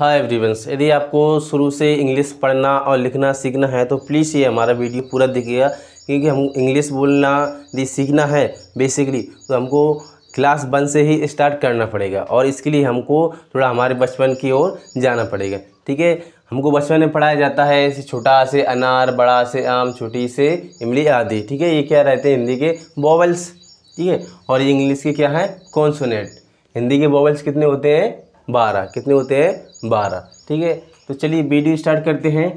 हाय everyone's यदि आपको शुरू से इंग्लिश पढ़ना और लिखना सीखना है तो प्लीज़ ये हमारा वीडियो पूरा दिखेगा क्योंकि हम इंग्लिश बोलना यदि सीखना है बेसिकली तो हमको क्लास वन से ही स्टार्ट करना पड़ेगा और इसके लिए हमको थोड़ा हमारे बचपन की ओर जाना पड़ेगा ठीक है हमको बचपन में पढ़ाया जाता है जैसे छोटा से अनार बड़ा से आम छोटी से इमली आदि ठीक है ये क्या रहते हैं हिंदी के बॉबल्स ठीक है और ये इंग्लिश के क्या हैं कॉन्सोनेट हिंदी के बॉवल्स कितने होते हैं बारह कितने होते हैं बारह ठीक है तो चलिए वीडियो स्टार्ट करते हैं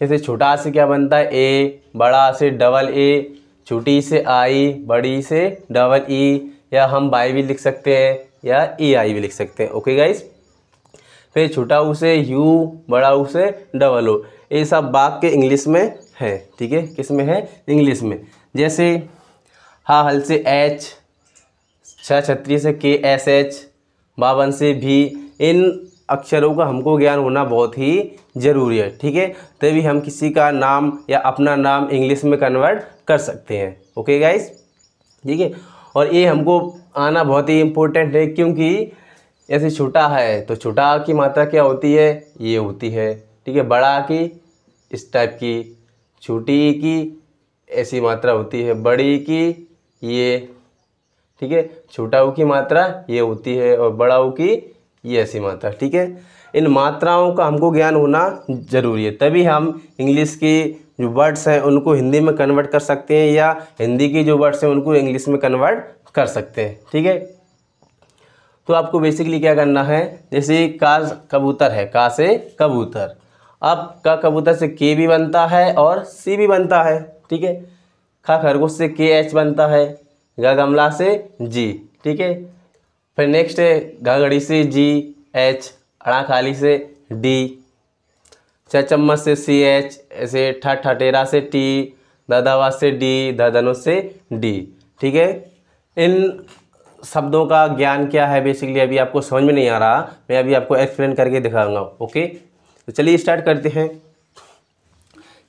जैसे छोटा से क्या बनता है ए बड़ा से डबल ए छोटी से आई बड़ी से डबल ई e, या हम बाई भी लिख सकते हैं या ई आई भी लिख सकते हैं ओके गाइस फिर छोटा ऊ से यू बड़ा ऊ से डबल ओ ये सब बाग के इंग्लिश में है ठीक है किस में है इंग्लिश में जैसे हा हल से एच छः छत्तीस से के एस एच बावन से भी इन अक्षरों का हमको ज्ञान होना बहुत ही ज़रूरी है ठीक है तभी हम किसी का नाम या अपना नाम इंग्लिश में कन्वर्ट कर सकते हैं ओके गाइस ठीक है और ये हमको आना बहुत ही इम्पोर्टेंट है क्योंकि ऐसे छोटा है तो छोटा की मात्रा क्या होती है ये होती है ठीक है बड़ा की इस टाइप की छोटी की ऐसी मात्रा होती है बड़ी की ये ठीक है छोटाऊ की मात्रा ये होती है और बड़ाऊ की ये ऐसी मात्रा ठीक है इन मात्राओं का हमको ज्ञान होना ज़रूरी है तभी हम इंग्लिश के जो वर्ड्स हैं उनको हिंदी में कन्वर्ट कर सकते हैं या हिंदी के जो वर्ड्स हैं उनको इंग्लिश में कन्वर्ट कर सकते हैं ठीक है तो आपको बेसिकली क्या करना है जैसे का कबूतर है का से कबूतर अब का कबूतर से के भी बनता है और सी भी बनता है ठीक है खा खरगोश से के एच बनता है गा गमला से जी ठीक है फिर नेक्स्ट है घाघड़ी से जी एच अड़ा खाली से डी छः चम्मच से सी एच ऐसे ठा ठटेरा से टी दादावा से डी दादनु से डी ठीक है इन शब्दों का ज्ञान क्या है बेसिकली अभी आपको समझ में नहीं आ रहा मैं अभी आपको एक्सप्लेन करके दिखाऊंगा ओके तो चलिए स्टार्ट करते हैं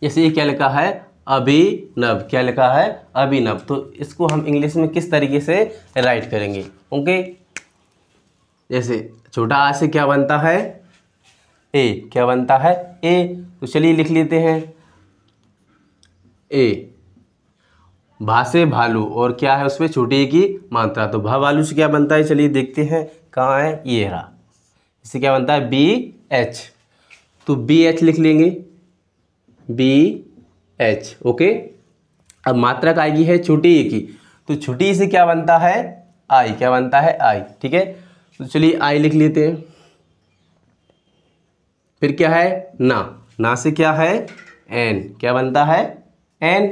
जैसे ये क्या लिखा है अभिनव क्या लिखा है अभिनव तो इसको हम इंग्लिश में किस तरीके से राइट करेंगे ओके जैसे छोटा आ से क्या बनता है ए क्या बनता है ए तो चलिए लिख लेते हैं ए भाषे भालू और क्या है उसमें छोटे की मात्रा तो भा भालू से क्या बनता है चलिए देखते हैं कहाँ है ये रहा इससे क्या बनता है बी एच तो बी एच लिख लेंगे बी एच ओके अब मात्रा का आएगी है छोटी की तो छोटी से क्या बनता है आई क्या बनता है आई ठीक है तो चलिए आई लिख लेते हैं फिर क्या है ना ना से क्या है एन क्या बनता है एन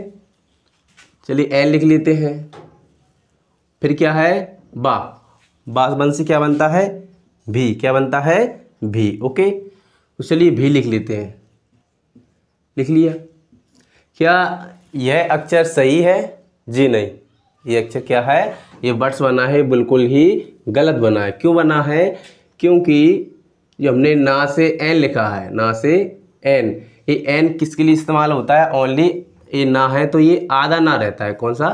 चलिए एन लिख लेते हैं फिर क्या है बा बा बन से क्या बनता है भी क्या बनता है भी ओके तो चलिए भी लिख लेते हैं लिख लिया क्या यह अक्षर सही है जी नहीं ये अक्षर क्या है ये वर्ड्स बना है बिल्कुल ही गलत बना है क्यों बना है क्योंकि जो हमने ना से एन लिखा है ना से एन ये एन किसके लिए इस्तेमाल होता है ओनली ये ना है तो ये आधा ना रहता है कौन सा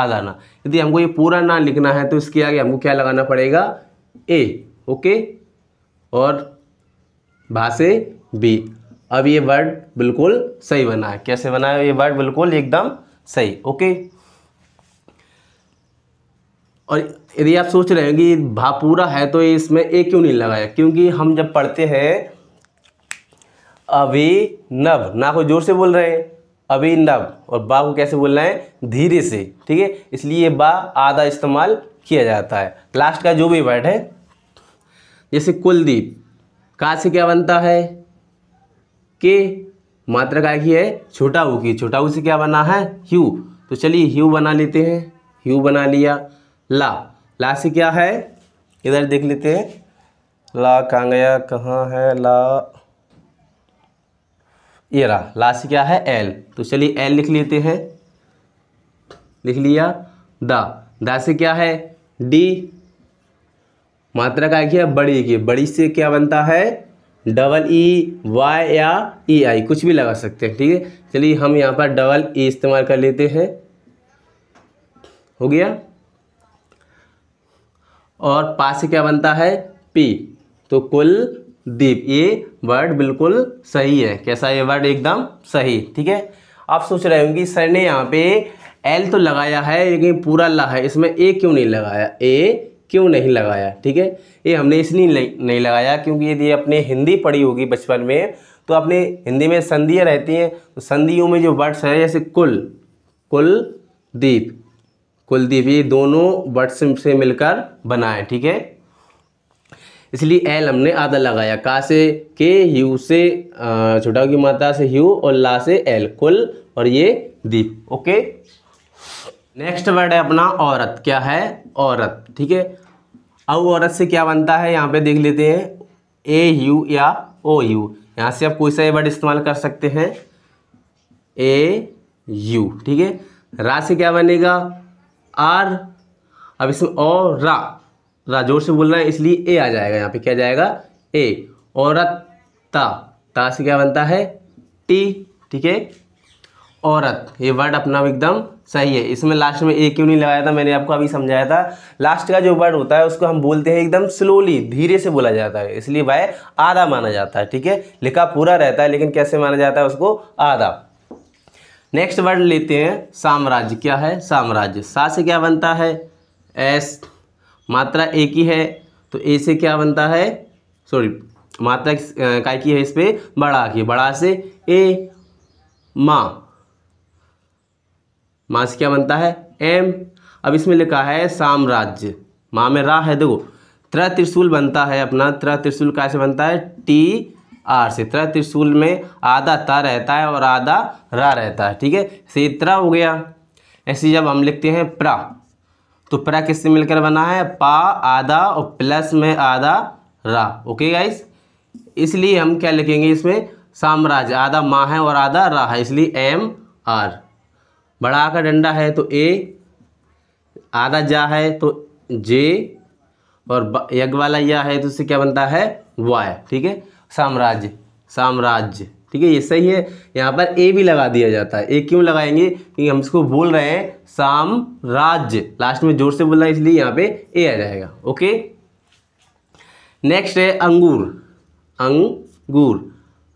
आधा ना यदि हमको ये पूरा ना लिखना है तो इसके आगे हमको क्या लगाना पड़ेगा ए ओके और भाषे बी अब ये वर्ड बिल्कुल सही बना है कैसे बना है ये वर्ड बिल्कुल एकदम सही ओके और यदि आप सोच रहे हैं कि भापूरा है तो इसमें ए क्यों नहीं लगाया क्योंकि हम जब पढ़ते हैं नव ना को जोर से बोल रहे हैं नव और बा को कैसे बोलना है धीरे से ठीक है इसलिए बा आधा इस्तेमाल किया जाता है लास्ट का जो भी वर्ड है जैसे कुलदीप का से क्या बनता है के मात्रा का की है छोटा ऊ की छोटा ऊ से क्या बना है ह्यू तो चलिए ह्यू बना लेते हैं ह्यू बना लिया ला ला से क्या है इधर देख लेते हैं ला कहाँ गया कहाँ है ला ये रहा ला से क्या है एल तो चलिए एल लिख लेते हैं लिख लिया द दा से क्या है डी मात्रा का क्या बड़ी की बड़ी से क्या बनता है डबल ई वाई या ई आई कुछ भी लगा सकते हैं ठीक है चलिए हम यहाँ पर डबल ई इस्तेमाल कर लेते हैं हो गया और पा से क्या बनता है पी तो कुल दीप ये वर्ड बिल्कुल सही है कैसा ये वर्ड एकदम सही ठीक है आप सोच रहे होंगे सर ने यहाँ पे एल तो लगाया है लेकिन पूरा ला है इसमें ए क्यों नहीं लगाया ए क्यों नहीं लगाया ठीक है ये हमने इसलिए नहीं लगाया क्योंकि यदि आपने हिंदी पढ़ी होगी बचपन में तो आपने हिंदी में संधियाँ रहती हैं तो संधियों में जो वर्ड्स हैं जैसे कुल कुल दीप कुलदीप ये दोनों वर्ड्स से मिलकर बना है ठीक है इसलिए एल हमने आधा लगाया का से के यू से छोटा की माता से यू और ला से एल कुल और ये दीप ओके नेक्स्ट वर्ड है अपना औरत क्या है औरत ठीक है अब औरत से क्या बनता है यहाँ पे देख लेते हैं ए यू या ओ यू यहाँ से आप कोई सा वर्ड इस्तेमाल कर सकते हैं ए यू ठीक है रा से क्या बनेगा आर अब इसमें और रा रा जोर से बोलना है इसलिए ए आ जाएगा यहाँ पे क्या जाएगा ए और ता ता से क्या बनता है टी ठीक है औरत ये वर्ड अपना एकदम सही है इसमें लास्ट में ए क्यों नहीं लगाया था मैंने आपको अभी समझाया था लास्ट का जो वर्ड होता है उसको हम बोलते हैं एकदम स्लोली धीरे से बोला जाता है इसलिए भाई आधा माना जाता है ठीक है लिखा पूरा रहता है लेकिन कैसे माना जाता है उसको आधा नेक्स्ट वर्ड लेते हैं साम्राज्य क्या है साम्राज्य सा से क्या बनता है एस मात्रा ए की है तो ए से क्या बनता है सॉरी मात्रा का की है इस पर बड़ा की बड़ा से ए माँ माँ से क्या बनता है एम अब इसमें लिखा है साम्राज्य माँ में रा है देखो त्र त्रिशूल बनता है अपना त्र त्रिशूल कैसे बनता है टी आर सितरा त्रिशूल में आधा ता रहता है और आधा रा रहता है ठीक है सितरा हो गया ऐसे जब हम लिखते हैं प्रा तो प्रा किससे मिलकर बना है पा आधा और प्लस में आधा रा ओके गाइस इसलिए हम क्या लिखेंगे इसमें साम्राज्य आधा माँ है और आधा रा है इसलिए एम आर बड़ा का डंडा है तो ए आधा जा है तो जे और यज्ञ वाला या है तो इससे क्या बनता है वाय ठीक है साम्राज्य साम्राज्य ठीक है ये सही है यहाँ पर ए भी लगा दिया जाता है ए क्यों लगाएंगे क्योंकि हम इसको बोल रहे हैं साम्राज्य लास्ट में जोर से बोल रहा है इसलिए यहाँ पे ए आ जाएगा ओके नेक्स्ट है अंगूर अंगूर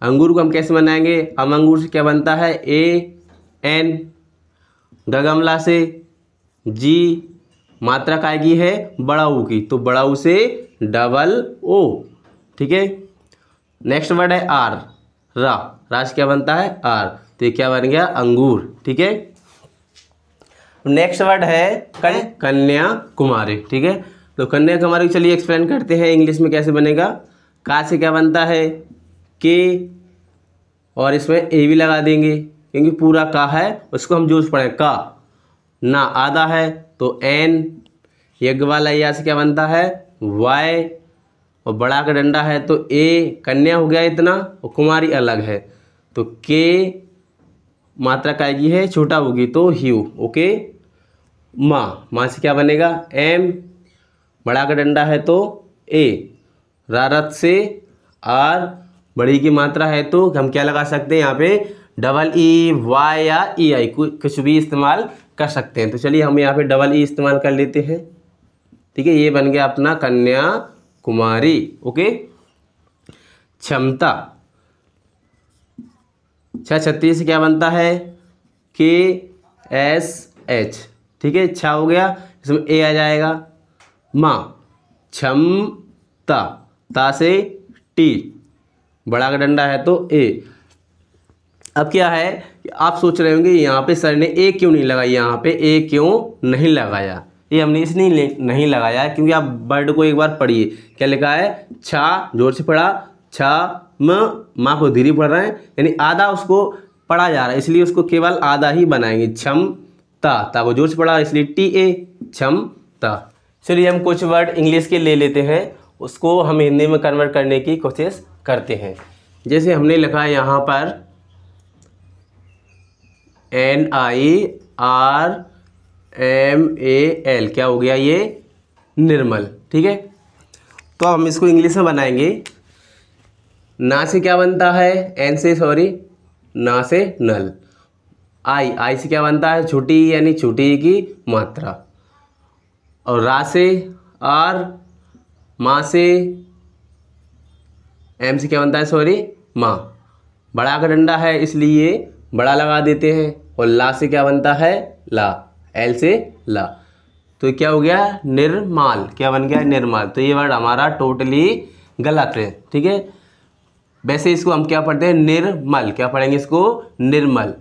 अंगूर को हम कैसे बनाएंगे हम अंगूर से क्या बनता है ए एन गगमला से जी मात्रा काय की है बड़ाऊ की तो बड़ाऊ से डबल ओ ठीक है नेक्स्ट वर्ड है आर रा राज क्या बनता है आर तो ये क्या बन गया अंगूर ठीक है नेक्स्ट वर्ड है कन कन्या कुमारी ठीक है तो कन्या कुमारी चलिए एक्सप्लेन करते हैं इंग्लिश में कैसे बनेगा का से क्या बनता है के और इसमें ए भी लगा देंगे क्योंकि पूरा का है उसको हम जूस पड़े का ना आधा है तो एन यज्ञ वाला या से क्या बनता है वाई और बड़ा का डंडा है तो ए कन्या हो गया इतना और कुमारी अलग है तो के मात्रा का ये है छोटा होगी तो ह्यू ओके माँ माँ से क्या बनेगा एम बड़ा का डंडा है तो ए रारत से आर बड़ी की मात्रा है तो हम क्या लगा सकते हैं यहाँ पे डबल ई वाई या ई आई कुछ भी इस्तेमाल कर सकते हैं तो चलिए हम यहाँ पे डबल ई इस्तेमाल कर लेते हैं ठीक है ये बन गया अपना कन्या कुमारी ओके क्षमता छ छत्तीस क्या बनता है के एस एच ठीक है छ हो गया इसमें ए आ जाएगा माँ क्षमता ता से टी बड़ा का डंडा है तो ए अब क्या है आप सोच रहे होंगे यहाँ पे सर ने ए क्यों नहीं लगाई यहाँ पे ए क्यों नहीं लगाया ये हमने इसलिए नहीं लगाया क्योंकि आप वर्ड को एक बार पढ़िए क्या लिखा है छा जोर से पढ़ा छा म माँ को धीरे पढ़ रहे हैं यानी आधा उसको पढ़ा जा रहा है इसलिए उसको केवल आधा ही बनाएंगे छम ता ता को जोर से पढ़ा इसलिए टी ए छम ता चलिए हम कुछ वर्ड इंग्लिश के ले लेते हैं उसको हम हिंदी में कन्वर्ट करने की कोशिश करते हैं जैसे हमने लिखा है यहाँ पर N I R M A L क्या हो गया ये निर्मल ठीक है तो हम इसको इंग्लिश में बनाएंगे ना से क्या बनता है एन से सॉरी ना से नल आई आई से क्या बनता है छोटी यानी छोटी की मात्रा और रा से आर माँ से एम से क्या बनता है सॉरी माँ बड़ा का डंडा है इसलिए बड़ा लगा देते हैं और ला से क्या बनता है ला एल से ला तो क्या हो गया निर्माल क्या बन गया निर्माल तो ये वर्ड हमारा टोटली गलत है ठीक है वैसे इसको हम क्या पढ़ते हैं निर्मल क्या पढ़ेंगे इसको निर्मल